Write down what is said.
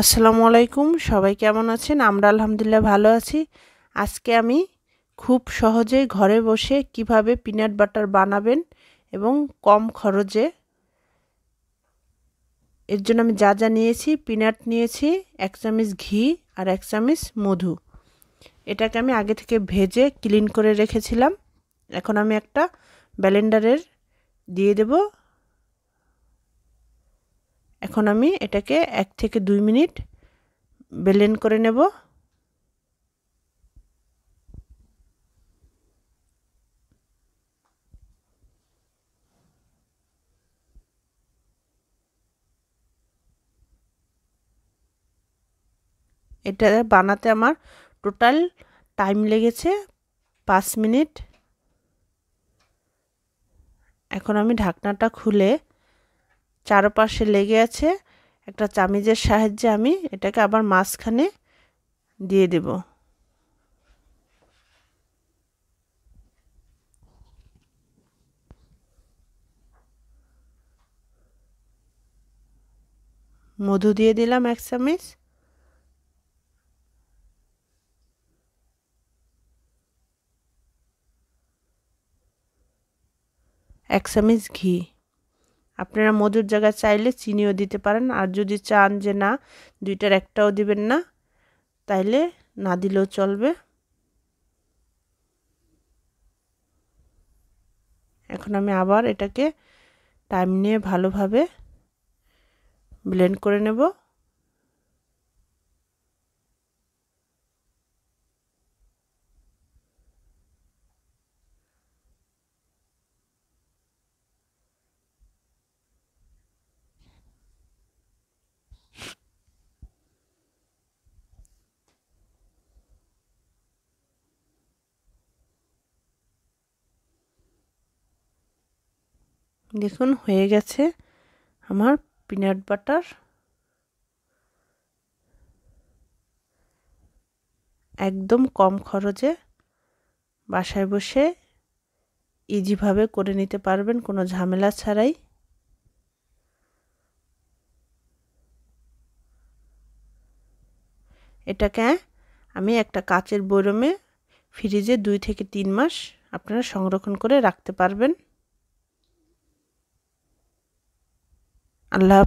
আসসালামু আলাইকুম সবাই কেমন আছেন আমরা আলহামদুলিল্লাহ ভালো আছি আজকে আমি খুব সহজে ঘরে বসে কিভাবে পিনাট বাটার বানাবেন এবং কম খরচে এর জন্য আমি যা যা নিয়েছি পিনাট নিয়েছি এক চামিচ ঘি আর এক চামিচ মধু এটাকে আমি আগে থেকে ভেজে ক্লিন করে রেখেছিলাম এখন আমি একটা ব্যালেন্ডারের দিয়ে দেবো এখন আমি এটাকে এক থেকে দুই মিনিট বেলেন করে নেব এটা বানাতে আমার টোটাল টাইম লেগেছে পাঁচ মিনিট এখন আমি ঢাকনাটা খুলে চারপাশে লেগে আছে একটা চামিজের সাহায্যে আমি এটাকে আবার মাঝখানে দিয়ে দেব মধু দিয়ে দিলাম এক চামিচ এক চামিচ ঘি আপনারা মধুর জায়গায় চাইলে চিনিও দিতে পারেন আর যদি চান যে না দুইটার একটাও দিবেন না তাইলে না দিলেও চলবে এখন আমি আবার এটাকে টাইম নিয়ে ভালোভাবে ব্লেন্ড করে নেবো দেখুন হয়ে গেছে আমার পিনাট বাটার একদম কম খরচে বাসায় বসে ইজিভাবে করে নিতে পারবেন কোনো ঝামেলা ছাড়াই এটাকে আমি একটা কাচের বৈরমে ফ্রিজে দুই থেকে তিন মাস আপনারা সংরক্ষণ করে রাখতে পারবেন ¡A la